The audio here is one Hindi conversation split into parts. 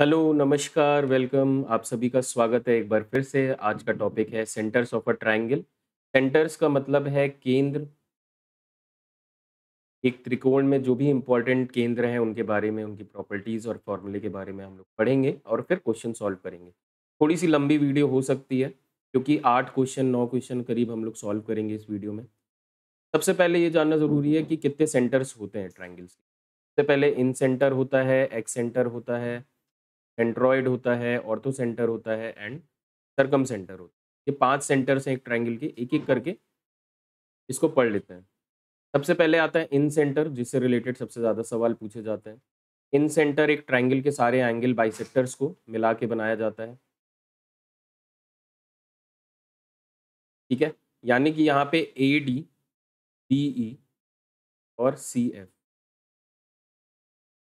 हेलो नमस्कार वेलकम आप सभी का स्वागत है एक बार फिर से आज का टॉपिक है centres of a triangle centres का मतलब है केंद्र एक त्रिकोण में जो भी इम्पोर्टेंट केंद्र हैं उनके बारे में उनकी प्रॉपर्टीज़ और फॉर्मूले के बारे में हम लोग पढ़ेंगे और फिर क्वेश्चन सॉल्व करेंगे थोड़ी सी लंबी वीडियो हो सकती है क्योंकि आठ क्वेश्चन नौ क्वेश्चन करीब हम लोग सॉल्व करेंगे इस वीडियो में सबसे पहले ये जानना ज़रूरी है कि कितने सेंटर्स होते हैं ट्राइंगल्स के सबसे पहले इन सेंटर होता है एक्स सेंटर होता है सेंट्रॉयड होता है ऑर्थो सेंटर होता है एंड सरकम सेंटर होता है ये पांच सेंटर्स हैं एक ट्राइंगल के एक एक करके इसको पढ़ लेते हैं सबसे पहले आता है इन सेंटर जिससे रिलेटेड सबसे ज़्यादा सवाल पूछे जाते हैं इन सेंटर एक ट्राइंगल के सारे एंगल बाई को मिला के बनाया जाता है ठीक है यानी कि यहाँ पे ए डी डी ई और सी एफ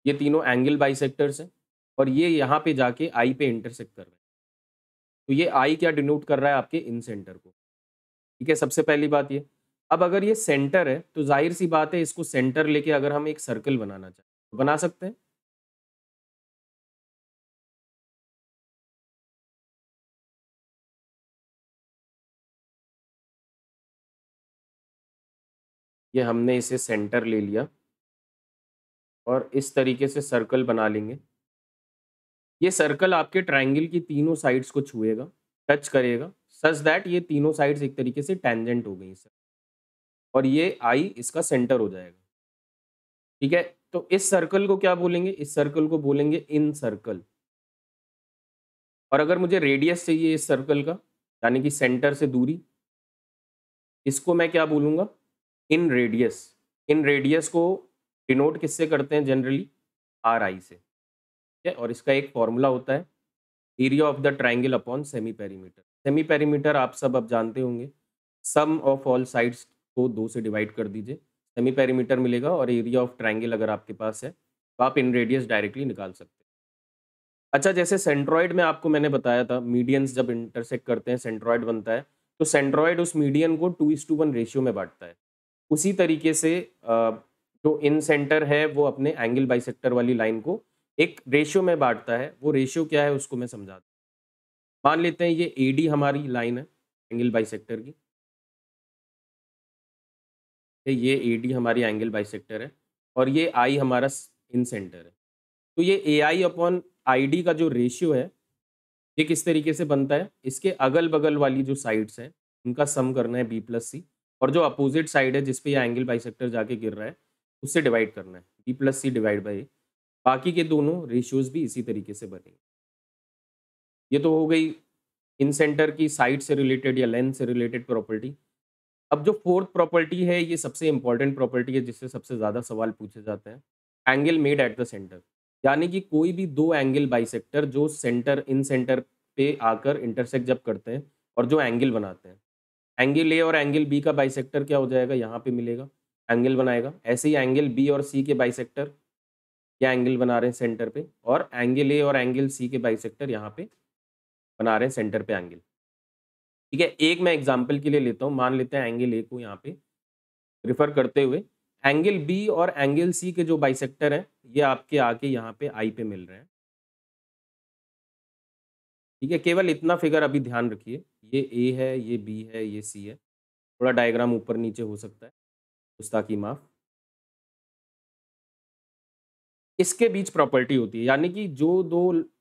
ये तीनों एंगल बाइसेक्टर्स हैं और ये यहाँ पे जाके आई पे इंटरसेक्ट कर रहा है तो ये आई क्या डिनोट कर रहा है आपके इन सेंटर को ठीक है सबसे पहली बात ये अब अगर ये सेंटर है तो जाहिर सी बात है इसको सेंटर लेके अगर हम एक सर्कल बनाना चाहें तो बना सकते हैं ये हमने इसे सेंटर ले लिया और इस तरीके से सर्कल बना लेंगे ये सर्कल आपके ट्राइंगल की तीनों साइड्स को छुएगा टच करेगा सच दैट ये तीनों साइड्स एक तरीके से टेंजेंट हो गई सर और ये आई इसका सेंटर हो जाएगा ठीक है तो इस सर्कल को क्या बोलेंगे इस सर्कल को बोलेंगे इन सर्कल और अगर मुझे रेडियस चाहिए इस सर्कल का यानी कि सेंटर से दूरी इसको मैं क्या बोलूँगा इन रेडियस इन रेडियस को डिनोट किससे करते हैं जनरली आर आई से है और इसका एक फॉर्मूला होता है area of the triangle upon semi perimeter semi perimeter आप सब अब जानते होंगे सम ऑफ ऑल साइड्स को दो से डिवाइड कर दीजिए सेमी पेरीमीटर मिलेगा और एरिया ऑफ ट्राइंगल अगर आपके पास है तो आप इन रेडियस डायरेक्टली निकाल सकते हैं अच्छा जैसे सेंट्रॉइड में आपको मैंने बताया था मीडियंस जब इंटरसेक्ट करते हैं सेंट्रॉइड बनता है तो सेंट्रॉइड उस मीडियन को टू इस टू वन रेशियो में बांटता है उसी तरीके से जो इन सेंटर है वो अपने एंगल बाइसेक्टर वाली लाइन को एक रेशियो में बांटता है वो रेशियो क्या है उसको मैं समझा दूँ मान लेते हैं ये ए डी हमारी लाइन है एंगल सेक्टर की ये ए डी हमारी एंगल सेक्टर है और ये आई हमारा इन सेंटर है तो ये ए आई अपॉन आई डी का जो रेशियो है ये किस तरीके से बनता है इसके अगल बगल वाली जो साइड्स हैं उनका सम करना है बी प्लस सी और जो अपोजिट साइड है जिसपे ये एंगल सेक्टर जाके गिर रहा है उससे डिवाइड करना है B plus C divide by बाकी के दोनों रेशियोज भी इसी तरीके से बनेंगे ये तो हो गई इन सेंटर की साइड से रिलेटेड या लेंथ से रिलेटेड प्रॉपर्टी अब जो फोर्थ प्रॉपर्टी है ये सबसे इंपॉर्टेंट प्रॉपर्टी है जिससे सबसे ज़्यादा सवाल पूछे जाते हैं angle made at the centre यानी कि कोई भी दो एंगल बाइसेक्टर जो सेंटर इन सेंटर पे आकर इंटरसेक्ट जब करते हैं और जो एंगल बनाते हैं एंगल ए और एंगल बी का बाइसेक्टर क्या हो जाएगा यहाँ पे मिलेगा एंगल बनाएगा ऐसे ही एंगल बी और सी के बाइसेक्टर या एंगल बना रहे हैं सेंटर पे और एंगल ए और एंगल सी के सेक्टर यहाँ पे बना रहे हैं सेंटर पे एंगल ठीक है एक मैं एग्जाम्पल के लिए लेता हूँ मान लेते हैं एंगल ए को यहाँ पे रिफर करते हुए एंगल बी और एंगल सी के जो बाइसेक्टर हैं ये आपके आके यहाँ पे आई पे मिल रहे हैं ठीक है केवल इतना फिगर अभी ध्यान रखिए ये ए है ये बी है ये सी है थोड़ा डायग्राम ऊपर नीचे हो सकता है उसका की माफ़ इसके बीच प्रॉपर्टी होती है यानी कि जो दो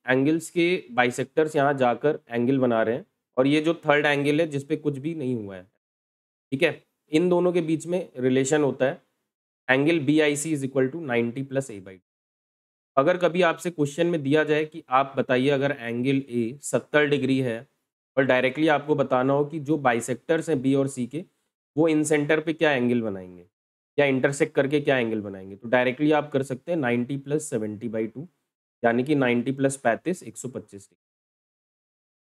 एंगल्स के बाइसेक्टर्स यहाँ जाकर एंगल बना रहे हैं और ये जो थर्ड एंगल है जिसपे कुछ भी नहीं हुआ है ठीक है इन दोनों के बीच में रिलेशन होता है angle B I C is equal to ninety plus A by अगर कभी आपसे क्वेश्चन में दिया जाए कि आप बताइए अगर एंगल ए सत्तर डिग्री है और डायरेक्टली आपको बताना हो कि जो बाइसेक्टर्स हैं बी और सी के वो इन सेंटर पे क्या एंगल बनाएंगे या इंटरसेक्ट करके क्या एंगल बनाएंगे तो डायरेक्टली आप कर सकते हैं ninety plus seventy by two यानी कि नाइन्टी प्लस पैंतीस एक सौ पच्चीस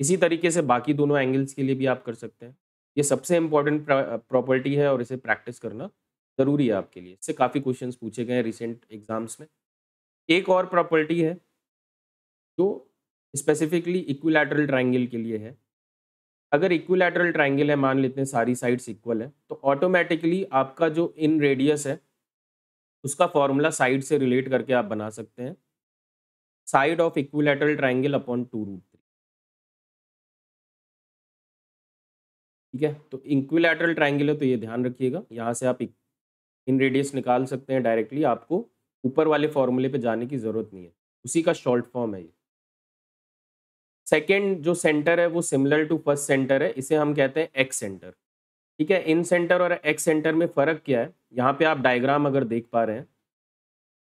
इसी तरीके से बाकी दोनों एंगल्स के लिए भी आप कर सकते हैं ये सबसे इंपॉर्टेंट प्रॉपर्टी है और इसे प्रैक्टिस करना ज़रूरी है आपके लिए इससे काफ़ी क्वेश्चन पूछे गए हैं रिसेंट एग्जाम्स में एक और प्रॉपर्टी है जो स्पेसिफिकली इक्विलैटरल ट्राइंगल के लिए है अगर इक्विलैटरल ट्राइंगल है मान लेते हैं सारी साइड्स इक्वल है तो ऑटोमेटिकली आपका जो इन रेडियस है उसका फॉर्मूला साइड से रिलेट करके आप बना सकते हैं side of equilateral triangle upon two root three ठीक है तो इक्विलैटरल ट्राइंगल है तो ये ध्यान रखिएगा यहाँ से आप इन रेडियस निकाल सकते हैं डायरेक्टली आपको ऊपर वाले फॉर्मूले पर जाने की ज़रूरत नहीं है उसी का शॉर्ट फॉर्म है ये सेकेंड जो सेंटर है वो सिमिलर टू फर्स्ट सेंटर है इसे हम कहते हैं एक्स सेंटर ठीक है इन सेंटर और एक्स सेंटर में फ़र्क क्या है यहाँ पे आप डायग्राम अगर देख पा रहे हैं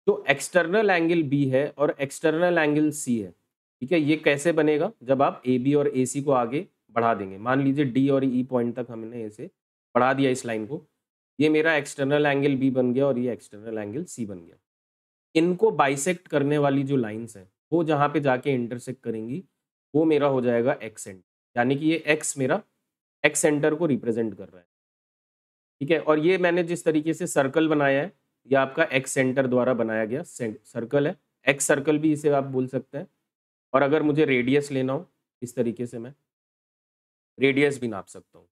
जो एक्सटर्नल एंगल बी है और एक्सटर्नल एंगल सी है ठीक है ये कैसे बनेगा जब आप ए बी और ए सी को आगे बढ़ा देंगे मान लीजिए डी और ई e पॉइंट तक हमने इसे बढ़ा दिया इस लाइन को ये मेरा एक्सटर्नल एंगल बी बन गया और ये एक्सटर्नल एंगल सी बन गया इनको बाइसेक्ट करने वाली जो लाइन्स हैं वो जहाँ पे जाके इंटरसेक्ट करेंगी वो मेरा हो जाएगा एक्स सेंटर यानी कि ये एक्स मेरा एक्स सेंटर को रिप्रेजेंट कर रहा है ठीक है और ये मैंने जिस तरीके से सर्कल बनाया है यह आपका एक्स सेंटर द्वारा बनाया गया सर्कल है एक्स सर्कल भी इसे आप बोल सकते हैं और अगर मुझे रेडियस लेना हो इस तरीके से मैं रेडियस भी नाप सकता हूँ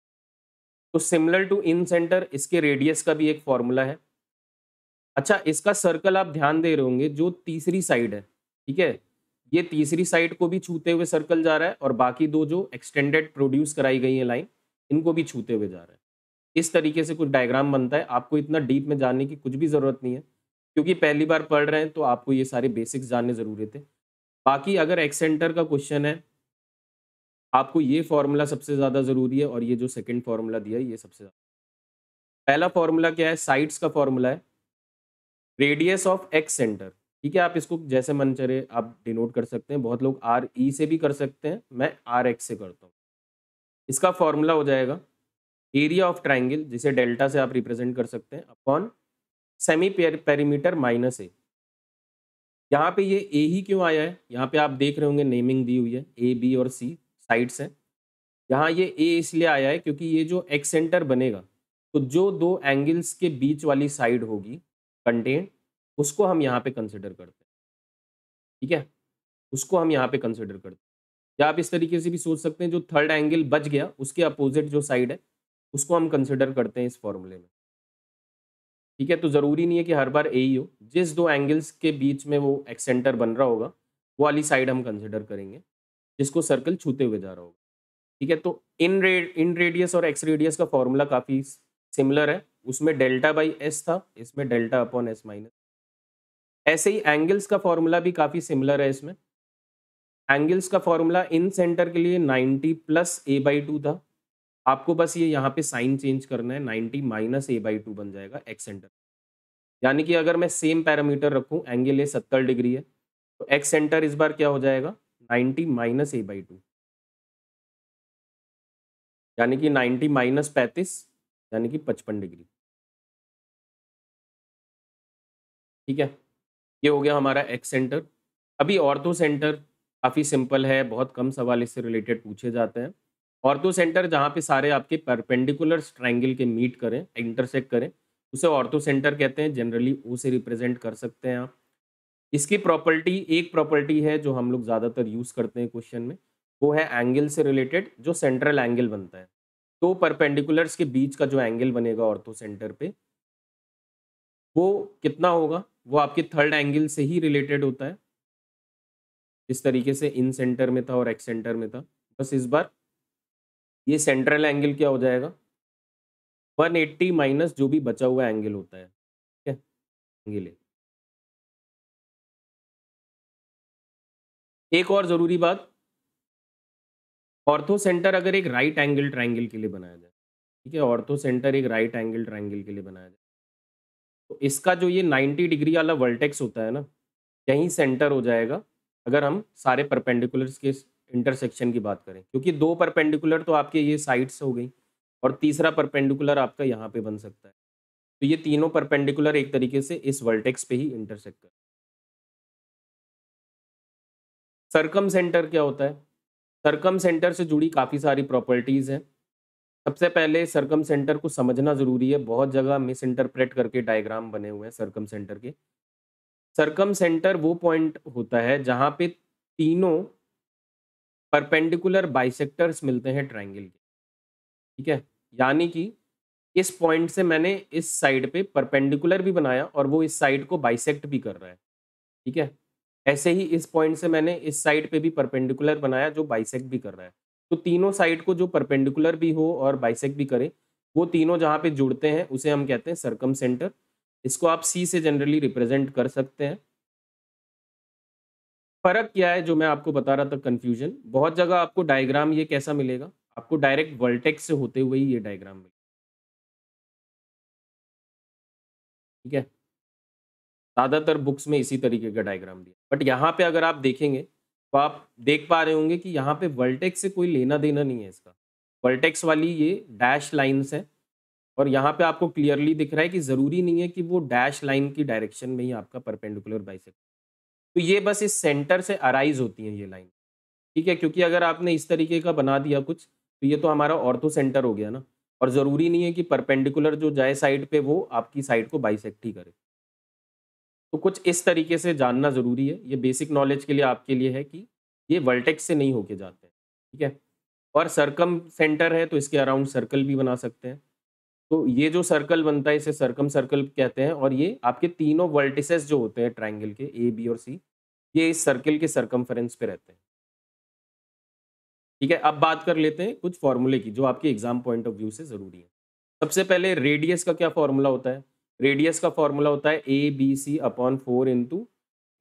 तो सिमिलर टू इन सेंटर इसके रेडियस का भी एक फॉर्मूला है अच्छा इसका सर्कल आप ध्यान दे रहे होंगे जो तीसरी साइड है ठीक है ये तीसरी साइड को भी छूते हुए सर्कल जा रहा है और बाकी दो जो एक्सटेंडेड प्रोड्यूस कराई गई है लाइन इनको भी छूते हुए जा रहा है इस तरीके से कुछ डायग्राम बनता है आपको इतना डीप में जानने की कुछ भी ज़रूरत नहीं है क्योंकि पहली बार पढ़ रहे हैं तो आपको ये सारे बेसिक्स जानने ज़रूरी थे बाकी अगर एक्सेंटर का क्वेश्चन है आपको ये फॉर्मूला सबसे ज़्यादा ज़रूरी है और ये जो सेकेंड फार्मूला दिया है ये सबसे ज़्यादा पहला फॉर्मूला क्या है साइड्स का फॉर्मूला है रेडियस ऑफ एक्स सेंटर ठीक है आप इसको जैसे मन चले आप डिनोट कर सकते हैं बहुत लोग आर ई e से भी कर सकते हैं मैं आर एक्स से करता हूँ इसका फॉर्मूला हो जाएगा एरिया ऑफ ट्राइंगल जिसे डेल्टा से आप रिप्रेजेंट कर सकते हैं upon semi perimeter minus A यहाँ पे ये ए ही क्यों आया है यहाँ पे आप देख रहे होंगे नेमिंग दी हुई है ए बी और सी साइड्स हैं यहाँ ये ए इसलिए आया है क्योंकि ये जो एक्सेंटर बनेगा तो जो दो एंगल्स के बीच वाली साइड होगी कंटेंट उसको हम यहाँ पे कंसिडर करते हैं ठीक है उसको हम यहाँ पे कंसिडर करते हैं या आप इस तरीके से भी सोच सकते हैं जो थर्ड एंगल बच गया उसके अपोजिट जो साइड है उसको हम कंसिडर करते हैं इस फॉर्मूले में ठीक है तो ज़रूरी नहीं है कि हर बार ए ही हो जिस दो एंगल्स के बीच में वो एक्सेंटर बन रहा होगा वो वाली साइड हम कंसिडर करेंगे जिसको सर्कल छूते हुए जा रहा होगा ठीक है तो इन रेड इन रेडियस और एक्स रेडियस का फॉर्मूला काफ़ी सिमिलर है उसमें डेल्टा बाई एस था इसमें डेल्टा अपॉन एस माइनस ऐसे ही एंगल्स का फॉर्मूला भी काफ़ी सिमिलर है इसमें एंगल्स का फॉर्मूला इन सेंटर के लिए 90 प्लस ए बाई टू था आपको बस ये यहाँ पे साइन चेंज करना है 90 माइनस ए बाई टू बन जाएगा एक्स सेंटर यानी कि अगर मैं सेम पैरामीटर रखूँ एंगल ए सत्तर डिग्री है तो एक्स सेंटर इस बार क्या हो जाएगा 90 माइनस ए बाई टू यानी कि 90 माइनस पैंतीस यानी कि पचपन डिग्री ठीक है ये हो गया हमारा एक्स सेंटर अभी ऑर्थो सेंटर काफ़ी सिंपल है बहुत कम सवाल इससे रिलेटेड पूछे जाते हैं ऑर्थो सेंटर जहाँ पे सारे आपके परपेंडिकुलर ट्राइंगल के मीट करें इंटरसेक्ट करें उसे ऑर्थो सेंटर कहते हैं जनरली ओ से रिप्रेजेंट कर सकते हैं आप इसकी प्रॉपर्टी एक प्रॉपर्टी है जो हम लोग ज़्यादातर यूज़ करते हैं क्वेश्चन में वो है एंगल से रिलेटेड जो सेंट्रल एंगल बनता है तो परपेंडिकुलर्स के बीच का जो एंगल बनेगा ऑर्थो सेंटर पे वो कितना होगा वो आपके थर्ड एंगल से ही रिलेटेड होता है जिस तरीके से इन सेंटर में था और एक्स सेंटर में था बस इस बार ये सेंट्रल एंगल क्या हो जाएगा 180 माइनस जो भी बचा हुआ एंगल होता है ठीक है एंगल है एक और जरूरी बात ऑर्थो सेंटर अगर एक राइट एंगल ट्राइंगल के लिए बनाया जाए ठीक है ऑर्थो सेंटर एक राइट एंगल ट्राइंगल के लिए बनाया जाए तो इसका जो ये 90 डिग्री वाला वर्टेक्स होता है ना यहीं सेंटर हो जाएगा अगर हम सारे परपेंडिकुलर्स के इंटरसेक्शन की बात करें क्योंकि दो परपेंडिकुलर तो आपके ये साइड्स हो गई और तीसरा परपेंडिकुलर आपका यहाँ पे बन सकता है तो ये तीनों परपेंडिकुलर एक तरीके से इस वर्टेक्स पे ही इंटरसेक्ट कर सरकम सेंटर क्या होता है सरकम सेंटर से जुड़ी काफ़ी सारी प्रॉपर्टीज़ हैं सबसे पहले सरकम सेंटर को समझना ज़रूरी है बहुत जगह मिस इंटरप्रेट करके डायग्राम बने हुए हैं सरकम सेंटर के सरकम सेंटर वो पॉइंट होता है जहाँ पे तीनों परपेंडिकुलर बाइसेक्टर्स मिलते हैं ट्राइंगल के ठीक है यानी कि इस पॉइंट से मैंने इस साइड पे परपेंडिकुलर भी बनाया और वो इस साइड को बाइसेक्ट भी कर रहा है ठीक है ऐसे ही इस पॉइंट से मैंने इस साइड पे भी परपेंडिकुलर बनाया जो बाइसेक्ट भी कर रहा है तो तीनों साइड को जो परपेंडिकुलर भी हो और बाइसेक भी करे वो तीनों जहाँ पे जुड़ते हैं उसे हम कहते हैं सरकम सेंटर इसको आप सी से जनरली रिप्रेजेंट कर सकते हैं फर्क क्या है जो मैं आपको बता रहा था कन्फ्यूजन बहुत जगह आपको डायग्राम ये कैसा मिलेगा आपको डायरेक्ट वर्ल्टेक्स से होते हुए ही ये डायग्राम मिलेगा ठीक है ज़्यादातर बुक्स में इसी तरीके का डायग्राम दिया बट यहाँ पे अगर आप देखेंगे तो आप देख पा रहे होंगे कि यहाँ पे वर्टेक्स से कोई लेना देना नहीं है इसका वर्टेक्स वाली ये डैश लाइन्स हैं और यहाँ पे आपको क्लियरली दिख रहा है कि ज़रूरी नहीं है कि वो डैश लाइन की डायरेक्शन में ही आपका परपेंडिकुलर बाइसेक्ट तो ये बस इस सेंटर से अराइज होती हैं ये लाइन ठीक है क्योंकि अगर आपने इस तरीके का बना दिया कुछ तो ये तो हमारा ऑर्थो सेंटर हो गया ना और ज़रूरी नहीं है कि परपेंडिकुलर जो जाए साइड पे वो आपकी साइड को बाइसेक्ट ही करे तो कुछ इस तरीके से जानना ज़रूरी है ये बेसिक नॉलेज के लिए आपके लिए है कि ये वर्टेक्स से नहीं होके जाते हैं ठीक है और सर्कम सेंटर है तो इसके अराउंड सर्कल भी बना सकते हैं तो ये जो सर्कल बनता है इसे सर्कम सर्कल कहते हैं और ये आपके तीनों वर्टिसेस जो होते हैं ट्राइंगल के ए बी और सी ये इस सर्कल के सर्कम्फरेंस पे रहते हैं ठीक है अब बात कर लेते हैं कुछ फॉर्मूले की जो आपके एग्जाम पॉइंट ऑफ व्यू से ज़रूरी है सबसे पहले रेडियस का क्या फॉर्मूला होता है रेडियस का फॉर्मूला होता है A B C upon four into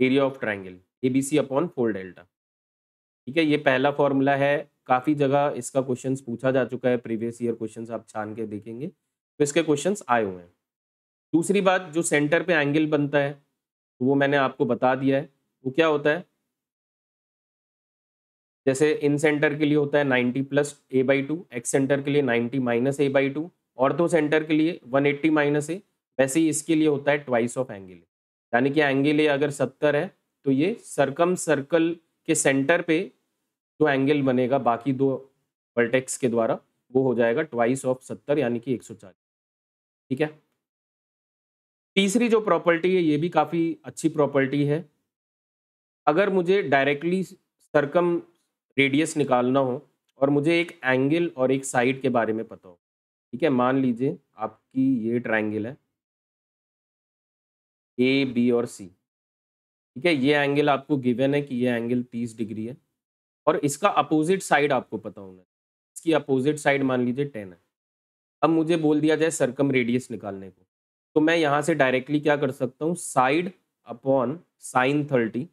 area of triangle A B C upon four delta ठीक है ये पहला फॉर्मूला है काफ़ी जगह इसका क्वेश्चन पूछा जा चुका है प्रीवियस ईयर क्वेश्चन आप छान के देखेंगे तो इसके क्वेश्चन आए हुए हैं दूसरी बात जो सेंटर पे एंगल बनता है तो वो मैंने आपको बता दिया है वो क्या होता है जैसे इन सेंटर के लिए होता है 90 plus A by two excentre के लिए 90 माइनस ए बाई टू और दो तो सेंटर के लिए 180 एट्टी माइनस ए वैसे ही इसके लिए होता है ट्वाइस ऑफ एंगल यानी कि ए अगर सत्तर है तो ये सरकम सर्कल के सेंटर पे जो एंगल बनेगा बाकी दो वर्टेक्स के द्वारा वो हो जाएगा ट्वाइस ऑफ सत्तर यानी कि एक सौ चालीस ठीक है तीसरी जो प्रॉपर्टी है ये भी काफ़ी अच्छी प्रॉपर्टी है अगर मुझे डायरेक्टली सरकम रेडियस निकालना हो और मुझे एक एंगल और एक साइड के बारे में पता हो ठीक है मान लीजिए आपकी ये ट्राइंगल है ए बी और सी ठीक है ये एंगल आपको गिवन है कि ये एंगल तीस डिग्री है और इसका अपोजिट साइड आपको पता होना इसकी अपोजिट साइड मान लीजिए टेन है अब मुझे बोल दिया जाए सरकम रेडियस निकालने को तो मैं यहाँ से डायरेक्टली क्या कर सकता हूँ side upon sine thirty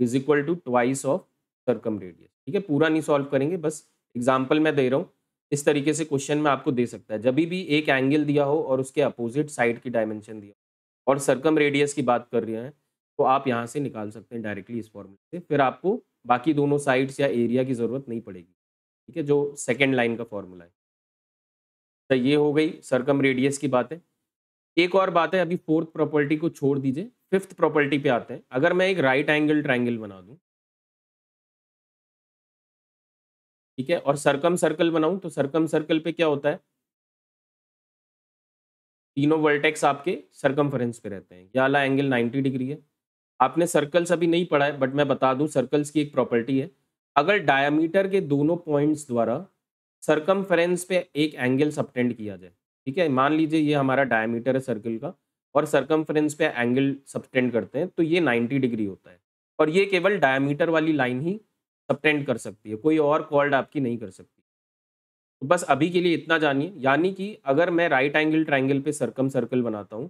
is equal to twice of circumradius ठीक है पूरा नहीं सॉल्व करेंगे बस एग्जाम्पल मैं दे रहा हूँ इस तरीके से क्वेश्चन में आपको दे सकता है जब भी एक एंगल दिया हो और उसके अपोजिट साइड की डायमेंशन दिया और सरकम रेडियस की बात कर रहे हैं तो आप यहाँ से निकाल सकते हैं डायरेक्टली इस फॉर्मूले से फिर आपको बाकी दोनों साइड्स या एरिया की ज़रूरत नहीं पड़ेगी ठीक है जो सेकेंड लाइन का फॉर्मूला है तो ये हो गई सरकम रेडियस की बात है एक और बात है अभी फोर्थ प्रॉपर्टी को छोड़ दीजिए फिफ्थ प्रॉपर्टी पे आते हैं अगर मैं एक राइट एंगल ट्राइंगल बना दूं ठीक है और सरकम सर्कल बनाऊं तो सरकम सर्कल पे क्या होता है तीनों वर्टेक्स आपके सर्कमफरेंस पे रहते हैं ये अला एंगल 90 डिग्री है आपने सर्कल्स अभी नहीं पढ़ा है बट मैं बता दूं सर्कल्स की एक प्रॉपर्टी है अगर डायामीटर के दोनों पॉइंट्स द्वारा सर्कमफरेंस पे एक एंगल सबटेंड किया जाए ठीक है मान लीजिए ये हमारा डायामीटर है सर्कल का और सर्कमफरेंस पे एंगल सबटेंड करते हैं तो ये नाइन्टी डिग्री होता है और ये केवल डायामीटर वाली लाइन ही सबटेंड कर सकती है कोई और कॉल्ड आपकी नहीं कर सकती तो बस अभी के लिए इतना जानिए यानी कि अगर मैं राइट एंगल ट्राइंगल पे सर्कम सर्कल बनाता हूँ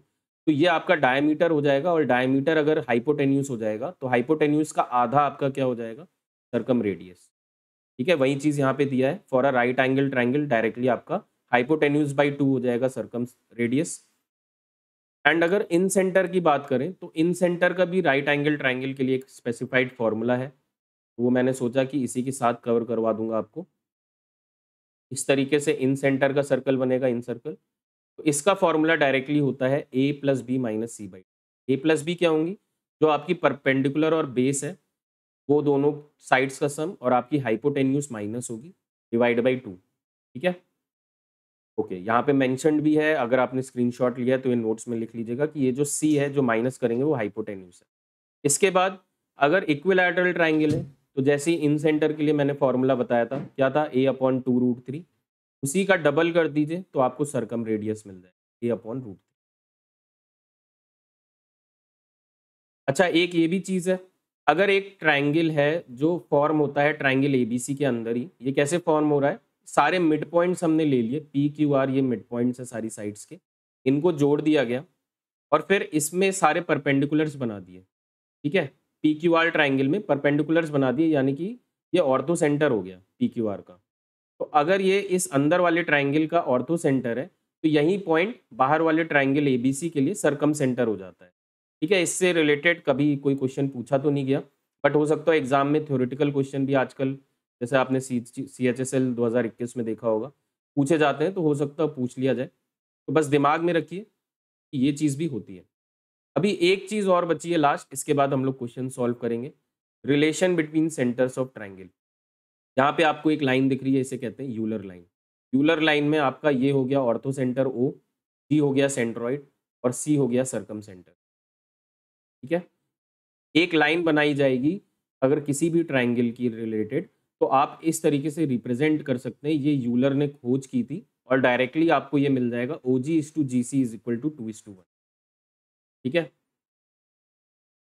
तो ये आपका डायमीटर हो जाएगा और डायमीटर अगर हाइपोटेन्यूस हो जाएगा तो हाइपोटेन्यूस का आधा आपका क्या हो जाएगा सर्कम रेडियस ठीक है वही चीज़ यहाँ पे दिया है for a right angle triangle directly आपका हाइपोटेन्यूस बाई टू हो जाएगा सर्कम रेडियस एंड अगर इन सेंटर की बात करें तो इन सेंटर का भी राइट एंगल ट्राइंगल के लिए एक स्पेसिफाइड फॉर्मूला है वो मैंने सोचा कि इसी के साथ कवर करवा दूंगा आपको इस तरीके से इन सेंटर का सर्कल बनेगा इन सर्कल तो इसका फॉर्मूला डायरेक्टली होता है A plus B minus C by A plus B क्या होंगी जो आपकी परपेंडिकुलर और बेस है वो दोनों साइड्स का सम और आपकी हाइपोटेन्यूस माइनस होगी डिवाइड बाई टू ठीक है ओके okay, यहाँ पे मैंशनड भी है अगर आपने स्क्रीन लिया तो ये नोट्स में लिख लीजिएगा कि ये जो सी है जो माइनस करेंगे वो हाइपोटेन्यूस है इसके बाद अगर इक्विलैटरल ट्राइंगल है तो जैसे ही इन सेंटर के लिए मैंने फॉर्मूला बताया था क्या था A upon two root three उसी का डबल कर दीजिए तो आपको सरकम रेडियस मिल जाए ए अपॉन रूट थ्री अच्छा एक ये भी चीज़ है अगर एक ट्राइंगल है जो फॉर्म होता है बी सी के अंदर ही ये कैसे फॉर्म हो रहा है सारे मिड पॉइंट्स हमने ले लिए पी क्यू आर ये मिड पॉइंट्स है सारी साइड्स के इनको जोड़ दिया गया और फिर इसमें सारे परपेंडिकुलर्स बना दिए ठीक है पी क्यू आर ट्राइंगल में परपेंडिकुलर्स बना दिए यानी कि ये ऑर्थो सेंटर हो गया पी क्यू आर का तो अगर ये इस अंदर वाले ट्राइंगल का ऑर्थो सेंटर है तो यही पॉइंट बाहर वाले ट्राइंगल ए बी सी के लिए सरकम सेंटर हो जाता है ठीक है इससे रिलेटेड कभी कोई क्वेश्चन पूछा तो नहीं गया बट हो सकता है एग्जाम में थ्योरेटिकल क्वेश्चन भी आजकल जैसे आपने C C H S L दो हज़ार इक्कीस में देखा होगा पूछे जाते हैं तो हो सकता है पूछ लिया जाए तो बस दिमाग में रखिए ये चीज़ भी होती है अभी एक चीज और बची है लास्ट इसके बाद हम लोग क्वेश्चन सॉल्व करेंगे relation between centres of triangle यहाँ पे आपको एक लाइन दिख रही है इसे कहते हैं यूलर लाइन यूलर लाइन में आपका ये हो गया ऑर्थो सेंटर ओ बी हो गया सेंट्रॉइड और सी हो गया सरकम सेंटर ठीक है एक लाइन बनाई जाएगी अगर किसी भी ट्राइंगल की रिलेटेड तो आप इस तरीके से रिप्रेजेंट कर सकते हैं ये यूलर ने खोज की थी और डायरेक्टली आपको ये मिल जाएगा O G is to G C is equal to two is to one ठीक है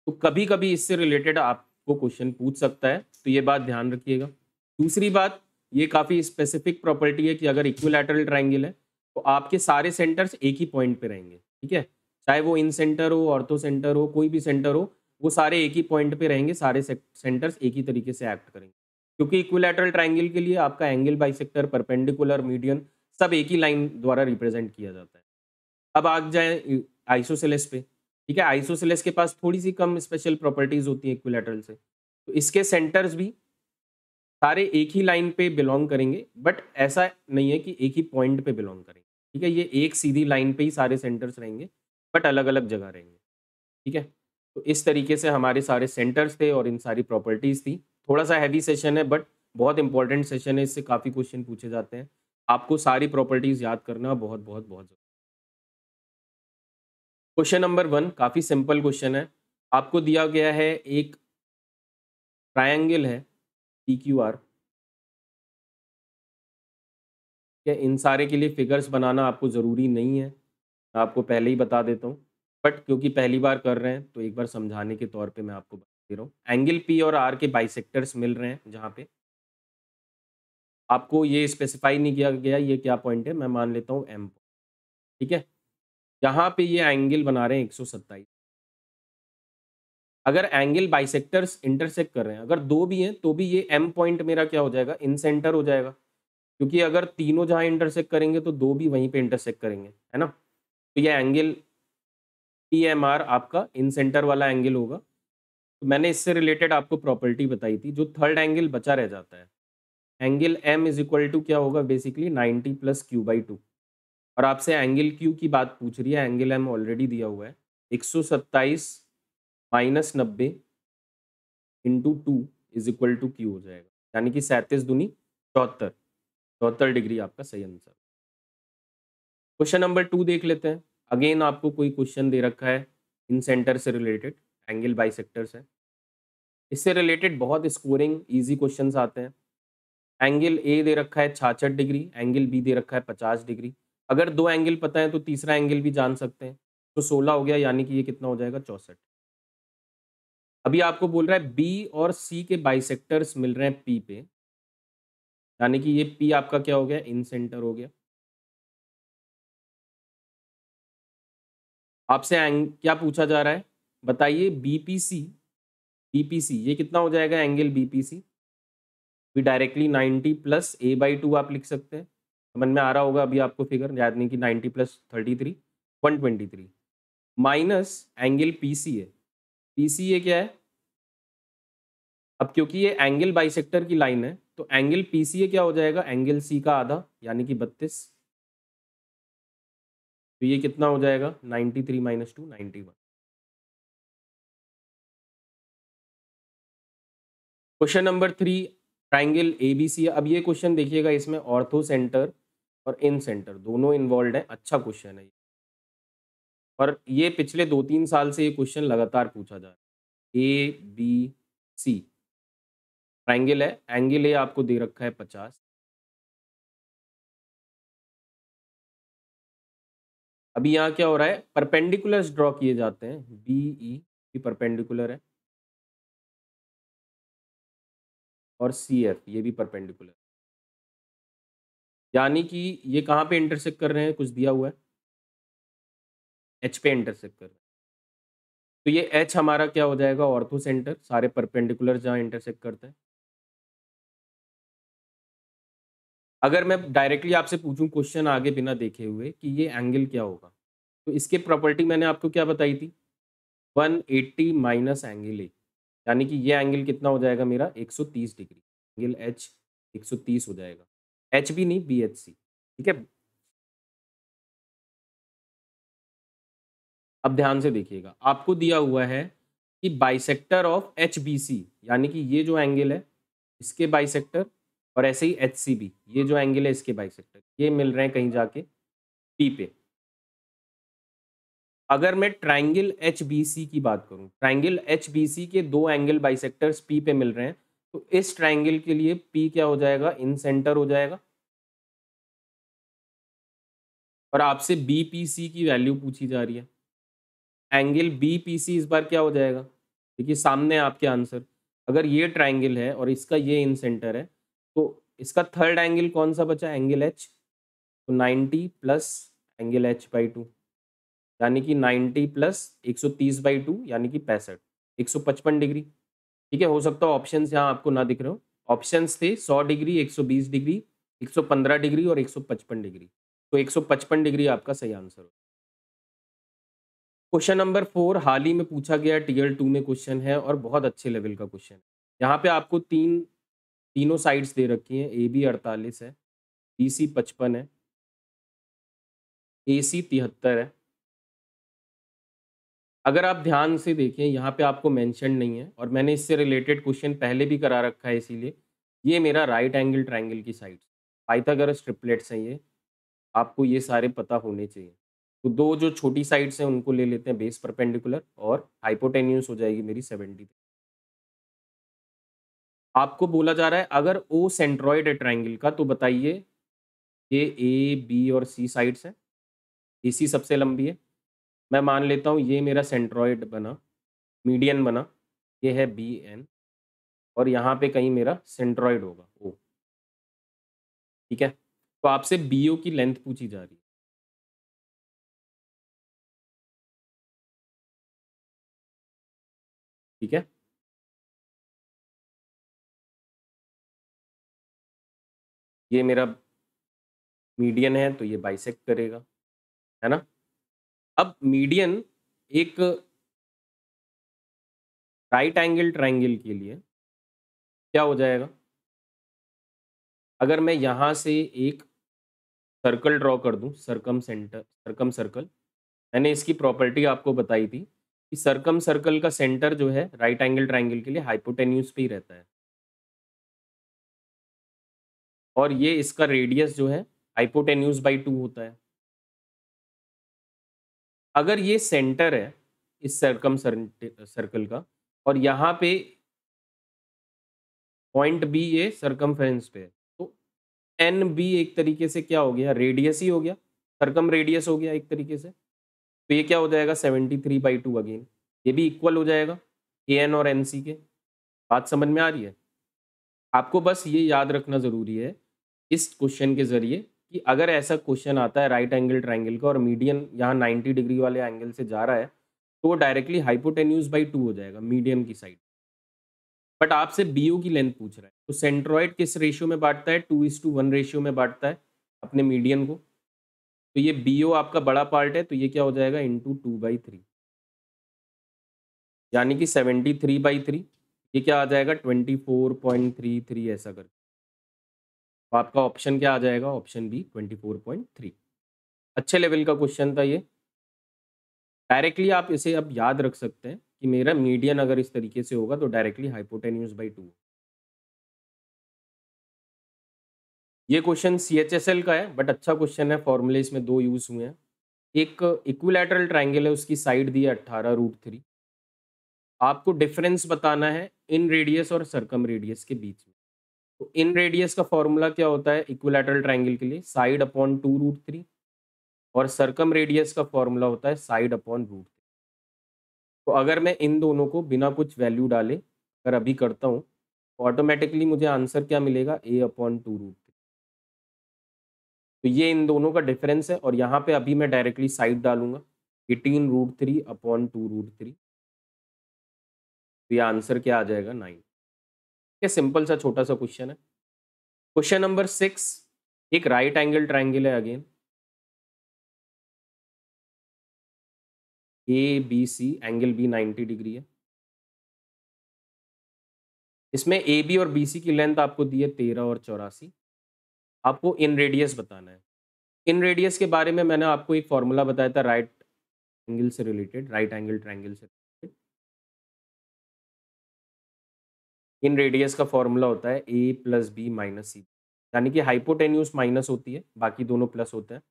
तो कभी कभी इससे रिलेटेड आपको क्वेश्चन पूछ सकता है तो ये बात ध्यान रखिएगा दूसरी बात ये काफ़ी स्पेसिफिक प्रॉपर्टी है कि अगर इक्विलैटरल ट्राइंगल है तो आपके सारे सेंटर्स एक ही पॉइंट पे रहेंगे ठीक है चाहे वो इन सेंटर हो ऑर्थो सेंटर हो कोई भी सेंटर हो वो सारे एक ही पॉइंट पे रहेंगे सारे सेंटर्स एक ही तरीके से एक्ट करेंगे क्योंकि इक्विलैटरल ट्राइंगल के लिए आपका एंगल बाई परपेंडिकुलर मीडियन सब एक ही लाइन द्वारा रिप्रेजेंट किया जाता है अब आग जाए आइसोसेलेस पे ठीक है आइसोसेलेस के पास थोड़ी सी कम स्पेशल प्रॉपर्टीज होती है इक्विलेटरल से तो इसके सेंटर्स भी सारे एक ही लाइन पे बिलोंग करेंगे बट ऐसा नहीं है कि एक ही पॉइंट पे बिलोंग करेंगे ठीक है ये एक सीधी लाइन पे ही सारे सेंटर्स रहेंगे बट अलग अलग जगह रहेंगे ठीक है तो इस तरीके से हमारे सारे सेंटर्स थे और इन सारी प्रॉपर्टीज़ थी थोड़ा सा हैवी सेशन है बट बहुत इंपॉर्टेंट सेशन है इससे काफ़ी क्वेश्चन पूछे जाते हैं आपको सारी प्रॉपर्टीज़ याद करना बहुत बहुत बहुत क्वेश्चन नंबर वन काफ़ी सिंपल क्वेश्चन है आपको दिया गया है एक ट्रायंगल है पी क्यू आर इन सारे के लिए फिगर्स बनाना आपको ज़रूरी नहीं है मैं आपको पहले ही बता देता हूँ बट क्योंकि पहली बार कर रहे हैं तो एक बार समझाने के तौर पे मैं आपको बता दे रहा हूँ एंगल पी और आर के बाइसेक्टर्स मिल रहे हैं जहाँ पे आपको ये स्पेसिफाई नहीं किया गया ये क्या पॉइंट है मैं मान लेता हूँ एम ठीक है यहाँ पे ये एंगल बना रहे हैं एक अगर एंगल बाइसेक्टर्स इंटरसेक्ट कर रहे हैं अगर दो भी हैं तो भी ये एम पॉइंट मेरा क्या हो जाएगा इन सेंटर हो जाएगा क्योंकि अगर तीनों जहाँ इंटरसेक्ट करेंगे तो दो भी वहीं पे इंटरसेक्ट करेंगे है ना तो ये एंगल पी एम आर आपका इन सेंटर वाला एंगल होगा तो मैंने इससे रिलेटेड आपको प्रॉपर्टी बताई थी जो थर्ड एंगल बचा रह जाता है angle M is equal to क्या होगा basically ninety plus Q by two और आपसे एंगल क्यू की बात पूछ रही है एंगल एम ऑलरेडी दिया हुआ है एक सौ सत्ताईस माइनस नब्बे into two is equal to Q हो जाएगा यानी कि सैंतीस दुनी चौहत्तर चौहत्तर डिग्री आपका सही आंसर क्वेश्चन नंबर टू देख लेते हैं अगेन आपको कोई क्वेश्चन दे रखा है इन सेंटर से रिलेटेड एंगल बाई सेक्टर है इससे रिलेटेड बहुत स्कोरिंग इजी क्वेश्चंस आते हैं एंगल ए दे रखा है छाछठ डिग्री एंगल बी दे रखा है पचास डिग्री अगर दो एंगल पता है तो तीसरा एंगल भी जान सकते हैं तो सोलह हो गया यानी कि ये कितना हो जाएगा चौसठ अभी आपको बोल रहा है बी और सी के बाइसेक्टर्स मिल रहे हैं पी पे यानी कि ये पी आपका क्या हो गया इन सेंटर हो गया आपसे क्या पूछा जा रहा है बताइए बीपीसी बीपीसी ये कितना हो जाएगा एंगल बीपीसी भी directly 90 plus A by two आप लिख सकते हैं समझ में आ रहा होगा अभी आपको फिगर याद नहीं कि 90 plus 33 123 minus angle P C A P C A क्या है अब क्योंकि ये एंगल बाइसेक्टर की लाइन है तो एंगल पी सी ए क्या हो जाएगा एंगल सी का आधा यानी कि बत्तीस तो ये कितना हो जाएगा ninety three minus two ninety one question number three triangle A B C अब ये क्वेश्चन देखिएगा इसमें ऑर्थो सेंटर और इन सेंटर दोनों इन्वॉल्व अच्छा है अच्छा क्वेश्चन है और ये पिछले दो तीन साल से ये क्वेश्चन लगातार पूछा जा रहा है ए बी सी ट्राइंगल है एंगल ए आपको दे रखा है पचास अभी यहाँ क्या हो रहा है परपेंडिकुलर्स ड्रॉ किए जाते हैं बी ई e भी परपेंडिकुलर है और सी एफ ये भी परपेंडिकुलर यानी कि ये कहाँ पे इंटरसेक्ट कर रहे हैं कुछ दिया हुआ है एच पे इंटरसेक्ट कर रहे हैं तो ये एच हमारा क्या हो जाएगा ऑर्थो सेंटर सारे परपेंडिकुलर जहाँ इंटरसेक्ट करते हैं अगर मैं डायरेक्टली आपसे पूछूं क्वेश्चन आगे बिना देखे हुए कि ये एंगल क्या होगा तो इसके प्रॉपर्टी मैंने आपको क्या बताई थी 180 एट्टी माइनस एंगल ए यानी कि ये एंगल कितना हो जाएगा मेरा 130 डिग्री एंगल एच 130 हो जाएगा एच बी नहीं बी एच सी ठीक है अब ध्यान से देखिएगा आपको दिया हुआ है कि bisector of H B C यानी कि ये जो एंगल है इसके बाइसेक्टर और ऐसे ही एच सी बी ये जो एंगल है इसके बाइसेक्टर ये मिल रहे हैं कहीं जाके पी पे अगर मैं ट्राइंगल एच बी सी की बात करूं ट्राइंगल एच बी सी के दो एंगल बाइसेक्टर्स पी पे मिल रहे हैं तो इस ट्राइंगल के लिए पी क्या हो जाएगा इन सेंटर हो जाएगा और आपसे बी पी सी की वैल्यू पूछी जा रही है एंगल बी पी सी इस बार क्या हो जाएगा देखिए सामने आपके आंसर अगर ये ट्राइंगल है और इसका ये इन सेंटर है तो इसका थर्ड एंगल कौन सा बचा एंगल एच तो 90 plus angle H by two यानी कि 90 प्लस 130 सौ तीस बाई टू यानी कि पैंसठ 155 डिग्री ठीक है हो सकता है ऑप्शन यहाँ आपको ना दिख रहे हो ऑप्शन थे 100 डिग्री 120 डिग्री 115 डिग्री और 155 डिग्री तो 155 डिग्री आपका सही आंसर हो क्वेश्चन नंबर फोर हाल ही में पूछा गया टीएल टू में क्वेश्चन है और बहुत अच्छे लेवल का क्वेश्चन है यहाँ पे आपको तीन तीनों साइड्स दे रखी हैं ए बी अड़तालीस है बी सी पचपन है ए सी तिहत्तर है अगर आप ध्यान से देखें यहाँ पे आपको मेंशन नहीं है और मैंने इससे रिलेटेड क्वेश्चन पहले भी करा रखा है इसीलिए ये मेरा राइट एंगल ट्राइंगल की साइड पाइथागोरस ट्रिपलेट्स हैं ये आपको ये सारे पता होने चाहिए तो दो जो छोटी साइड्स हैं उनको ले लेते हैं बेस परपेंडिकुलर और हाइपोटेन्यूस हो जाएगी मेरी सेवेंटी आपको बोला जा रहा है अगर ओ सेंट्रॉइड है ट्राइंगल का तो बताइए ये ए बी और सी साइड्स हैं ए सी सबसे लंबी है मैं मान लेता हूँ ये मेरा सेंट्रॉइड बना मीडियन बना ये है बी एन और यहाँ पे कहीं मेरा सेंट्रॉइड होगा ओ ठीक है तो आपसे बी ओ की लेंथ पूछी जा रही है ठीक है ये मेरा मीडियन है तो ये बाइसेक्ट करेगा है ना अब मीडियन एक राइट एंगल ट्राइंगल के लिए क्या हो जाएगा अगर मैं यहाँ से एक सर्कल ड्रॉ कर दूँ सर्कम सेंटर सर्कम सर्कल मैंने इसकी प्रॉपर्टी आपको बताई थी कि सर्कम सर्कल का सेंटर जो है राइट एंगल ट्राइंगल के लिए हाइपोटेन्यूस पे ही रहता है और ये इसका रेडियस जो है हाइपोटेन्यूस बाई टू होता है अगर ये सेंटर है इस सर्कम सर्कल का और यहाँ पे पॉइंट बी ये सर्कम पे है तो एन बी एक तरीके से क्या हो गया रेडियस ही हो गया सर्कम रेडियस हो गया एक तरीके से तो ये क्या हो जाएगा seventy three by two again ये भी इक्वल हो जाएगा ए एन और एन सी के बात समझ में आ रही है आपको बस ये याद रखना ज़रूरी है इस क्वेश्चन के ज़रिए कि अगर ऐसा क्वेश्चन आता है राइट एंगल ट्राइंगल का और मीडियन यहाँ 90 डिग्री वाले एंगल से जा रहा है तो वो डायरेक्टली हाइपोटेन्यूज बाई टू हो जाएगा मीडियम की साइड बट आपसे बी की लेंथ पूछ रहा है तो सेंट्रॉइड किस रेशियो में बांटता है two is to one ratio में बांटता है अपने मीडियम को तो ये बी आपका बड़ा पार्ट है तो ये क्या हो जाएगा टू टू बाई थ्री यानी कि सेवेंटी थ्री बाई थ्री ये क्या आ जाएगा twenty four point three three ऐसा करके आपका ऑप्शन क्या आ जाएगा option B twenty four point three अच्छे लेवल का क्वेश्चन था ये डायरेक्टली आप इसे अब याद रख सकते हैं कि मेरा मीडियन अगर इस तरीके से होगा तो डायरेक्टली हाइपोटेन्यूज बाई टू ये question C H S L का है बट अच्छा क्वेश्चन है फॉर्मूले इसमें दो यूज़ हुए हैं एक इक्विलेटरल ट्राइंगल है उसकी साइड दी है अट्ठारह रूट थ्री आपको डिफरेंस बताना है इन रेडियस और सरकम रेडियस के बीच में तो इन रेडियस का फॉर्मूला क्या होता है इक्विलेटरल ट्राइंगल के लिए side upon two root three और सरकम रेडियस का फॉर्मूला होता है साइड अपॉन रूट थ्री तो अगर मैं इन दोनों को बिना कुछ वैल्यू डाले अगर अभी करता हूँ तो ऑटोमेटिकली मुझे आंसर क्या मिलेगा A upon two root three तो ये इन दोनों का डिफरेंस है और यहाँ पे अभी मैं डायरेक्टली साइड डालूंगा eighteen root three upon two root three तो ये आंसर क्या आ जाएगा नाइन ये सिंपल सा छोटा सा क्वेश्चन है क्वेश्चन नंबर सिक्स एक राइट एंगल ट्राइंगल है again A B C angle B 90 degree है इसमें ए बी और बी सी की लेंथ आपको दी है तेरह और चौरासी आपको इन रेडियस बताना है इन रेडियस के बारे में मैंने आपको एक फॉर्मूला बताया था राइट एंगल से रिलेटेड राइट एंगल ट्राइंगल से इन रेडियस का फॉर्मूला होता है A plus B minus C यानी कि हाइपोटेन्यूस माइनस होती है बाकी दोनों प्लस होते हैं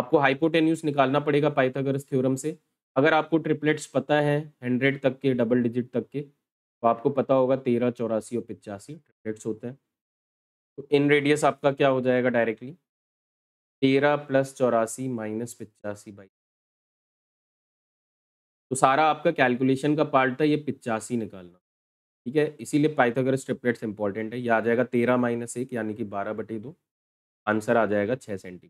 आपको हाइपोटेन्यूस निकालना पड़ेगा पाइथागोरस थ्योरम से अगर आपको ट्रिपलेट्स पता है हंड्रेड तक के डबल डिजिट तक के तो आपको पता होगा तेरह चौरासी और पिचासी ट्रिपलेट्स होते हैं तो इन रेडियस आपका क्या हो जाएगा डायरेक्टली तेरह प्लस चौरासी माइनस पिचासी बाई तो सारा आपका कैलकुलेशन का पार्ट था ये पिचासी निकालना ठीक है इसीलिए पाइथागोरस ट्रिपलेट्स इंपॉर्टेंट है यह आ जाएगा तेरह माइनस एक यानी कि बारह बटे दो आंसर आ जाएगा छः centimetre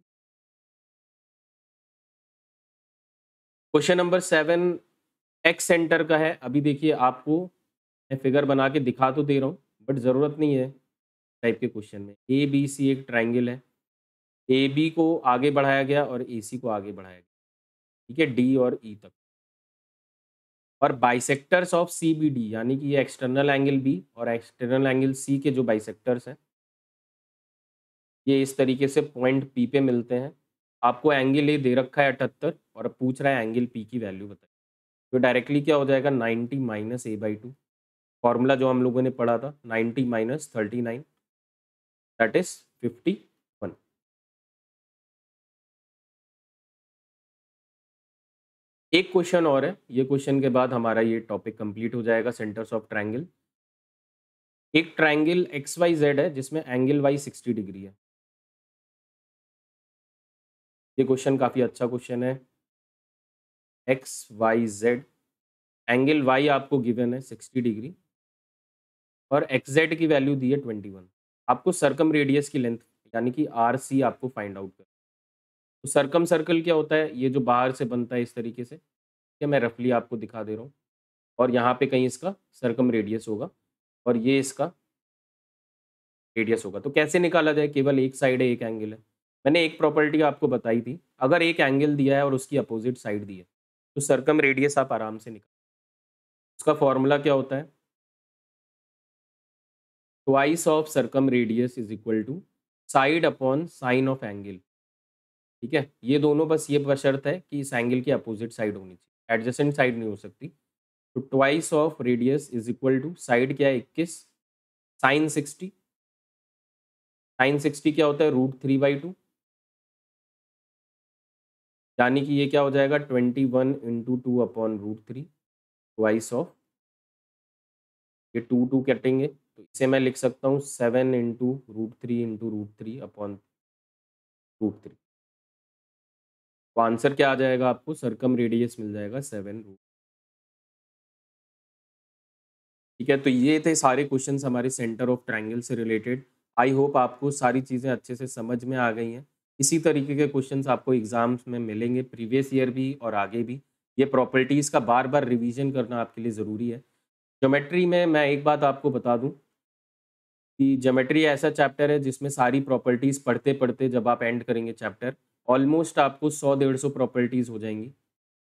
question number seven excentre का है अभी देखिए आपको मैं फिगर बना के दिखा तो दे रहा हूँ बट ज़रूरत नहीं है टाइप के क्वेश्चन में ए बी सी एक ट्राइंगल है ए बी को आगे बढ़ाया गया और ए सी को आगे बढ़ाया गया ठीक है डी और ई e तक और bisectors of C B D यानी कि ये एक्सटर्नल एंगल बी और एक्सटर्नल एंगल सी के जो बाइसेक्टर्स हैं ये इस तरीके से पॉइंट पी पे मिलते हैं आपको एंगल ए दे रखा है अठहत्तर और पूछ रहा है एंगल पी की वैल्यू बताए तो डायरेक्टली क्या हो जाएगा ninety minus A by two formula जो हम लोगों ने पढ़ा था ninety minus thirty nine that is fifty एक क्वेश्चन और है ये क्वेश्चन के बाद हमारा ये टॉपिक कंप्लीट हो जाएगा सेंटर्स ऑफ ट्राइंगल एक ट्राइंगल एक्स वाई जेड है जिसमें एंगल वाई सिक्सटी डिग्री है ये क्वेश्चन काफ़ी अच्छा क्वेश्चन है X Y Z angle Y आपको गिवन है सिक्सटी डिग्री और एक्स जेड की वैल्यू दी है ट्वेंटी वन आपको सरकम रेडियस की लेंथ यानी कि आर सी आपको फाइंड आउट कर तो सरकम सर्कल क्या होता है ये जो बाहर से बनता है इस तरीके से ये मैं रफली आपको दिखा दे रहा हूँ और यहाँ पे कहीं इसका सरकम रेडियस होगा और ये इसका रेडियस होगा तो कैसे निकाला जाए केवल एक साइड है एक एंगल है मैंने एक प्रॉपर्टी आपको बताई थी अगर एक एंगल दिया है और उसकी अपोजिट साइड दी है तो सरकम रेडियस आप आराम से निकाल उसका फॉर्मूला क्या होता है twice of circumradius is equal to side upon sine of angle ठीक है ये दोनों बस ये शर्त है कि इस एंगल की अपोजिट साइड होनी चाहिए एडजेसेंट साइड नहीं हो सकती तो twice of radius is equal to side क्या है इक्कीस साइन सिक्सटी साइन सिक्सटी क्या होता है रूट थ्री बाई टू यानी कि ये क्या हो जाएगा twenty one into two upon root three twice of ये टू टू कटेंगे तो इसे मैं लिख सकता हूँ seven into root three into root three upon root three तो आंसर क्या आ जाएगा आपको सरकम रेडियस मिल जाएगा सेवन रूट ठीक है तो ये थे सारे क्वेश्चन हमारे सेंटर ऑफ ट्राइंगल से रिलेटेड आई होप आपको सारी चीज़ें अच्छे से समझ में आ गई हैं इसी तरीके के क्वेश्चंस आपको एग्जाम्स में मिलेंगे प्रीवियस ईयर भी और आगे भी ये प्रॉपर्टीज़ का बार बार रिवीजन करना आपके लिए ज़रूरी है ज्योमेट्री में मैं एक बात आपको बता दूं कि ज्योमेट्री ऐसा चैप्टर है जिसमें सारी प्रॉपर्टीज़ पढ़ते पढ़ते जब आप एंड करेंगे चैप्टर ऑलमोस्ट आपको सौ डेढ़ सौ प्रॉपर्टीज़ हो जाएंगी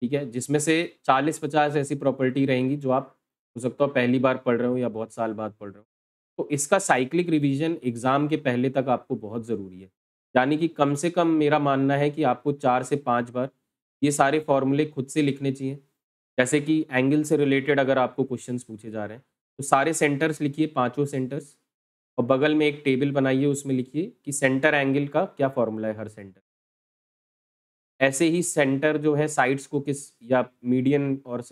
ठीक है जिसमें से चालीस पचास ऐसी प्रॉपर्टी रहेंगी जो आप हो सकता है पहली बार पढ़ रहे हो या बहुत साल बाद पढ़ रहे हो तो इसका साइक्लिक रिवीजन एग्ज़ाम के पहले तक आपको बहुत ज़रूरी है यानी कि कम से कम मेरा मानना है कि आपको चार से पाँच बार ये सारे फॉर्मूले खुद से लिखने चाहिए जैसे कि एंगल से रिलेटेड अगर आपको क्वेश्चन पूछे जा रहे हैं तो सारे सेंटर्स लिखिए पाँचों सेंटर्स और बगल में एक टेबल बनाइए उसमें लिखिए कि सेंटर एंगल का क्या फॉर्मूला है हर सेंटर ऐसे ही सेंटर जो है साइड्स को किस या मीडियन और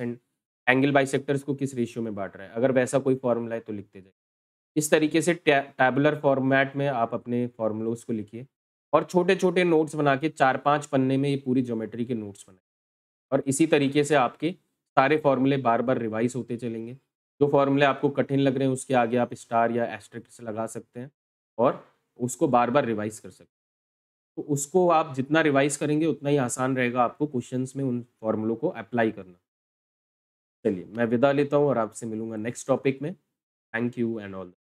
एंगल सेक्टर्स को किस रेशियो में बांट रहा है अगर वैसा कोई फॉर्मूला है तो लिखते जाए इस तरीके से टैबुलर फॉर्मेट में आप अपने फॉर्मूलोज को लिखिए और छोटे छोटे नोट्स बना के चार पाँच पन्ने में ये पूरी ज्योमेट्री के नोट्स बनाए और इसी तरीके से आपके सारे फॉर्मूले बार बार रिवाइज होते चलेंगे जो फॉर्मूले आपको कठिन लग रहे हैं उसके आगे आप स्टार या एस्ट्रिक्ट लगा सकते हैं और उसको बार बार रिवाइज कर सकते हैं तो उसको आप जितना रिवाइज करेंगे उतना ही आसान रहेगा आपको क्वेश्चन में उन फॉर्मुलों को अप्लाई करना चलिए मैं विदा लेता हूँ और आपसे मिलूंगा नेक्स्ट टॉपिक में थैंक यू एंड ऑल